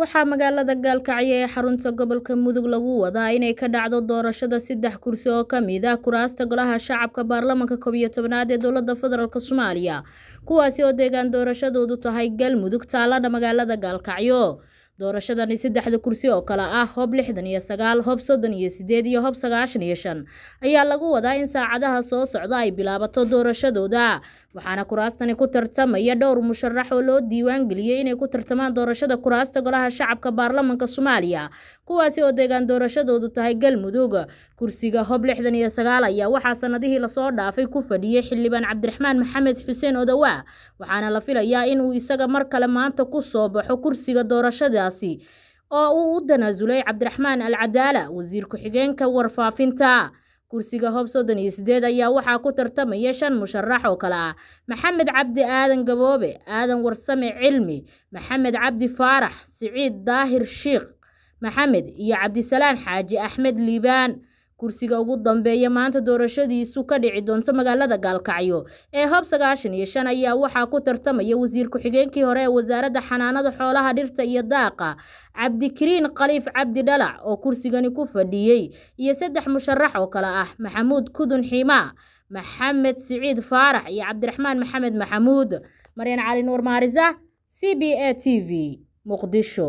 waxaa magaalada gaalkacyo ee xarunta gobolka mudug lagu wadaa inay ka dhacdo doorashada saddex kursi oo ka mid ah kuraasta golaha shacabka baarlamanka koob iyo tobnaad ee dowladda federaalk soomaaliya kuwaasi oo deegaan doorashadoodu tahay galmudug taalada magaalada gaalkacyo doorashadani saddexda kursi oo kale ah hob lixdan iyo sagaal hob soddon iyo sideed iyo hob sagaashan iyo shan ayaa lagu wadaa in saacadaha soo socda ay bilaabato doorashadooda waxaana kuraastani ku tartamaya dhowr musharax oo loo diiwaan geliyey inay ku tartamaan doorashada kuraasta golaha shacabka baarlamanka soomaaliya kuwaasi oo deegaan doorashadoodu tahay galmudug kursiga hob lixdan iyo sagaal ayaa waxaa sanadihii lasoo dhaafay ku fadhiyey xildhibaan cabdiraxmaan maxamed xuseen odawaa waxaana la filayaa in uu isaga mar kale maanta ku soo baxo kursiga doorashadaasi oo uu u tanaasulay cabdiraxmaan alcadaala wasiir ku-xigeenka warfaafinta kursiga hob soddon iyo siddeed ayaa waxaa ku tartamaya shan musharax oo kale ah maxamed cabdi aadan gaboobe aadan warsame cilmi maxamed cabdi faarax siciid daahir shiikh maxamed iyo cabdisalaan xaaji axmed liibaan kursiga ugu dambeeya maanta doorashadiisu ka dhici doonto magaalada gaalkacyo ee hob sagaashan iyo shan ayaa waxaa ku tartamaya wasiir ku-xigeenkii hore ee wasaaradda xanaanada xoolaha dhirta iyo daaqa cabdikariin khaliif cabdi dhalac oo kursigani ku fadhiyey iyo saddex musharax oo kale ah maxamuud kudun ximaa maxamed siciid faarax iyo cabdiraxmaan maxamed maxamuud maryan cali nuur maarisa c b a t v muqdisho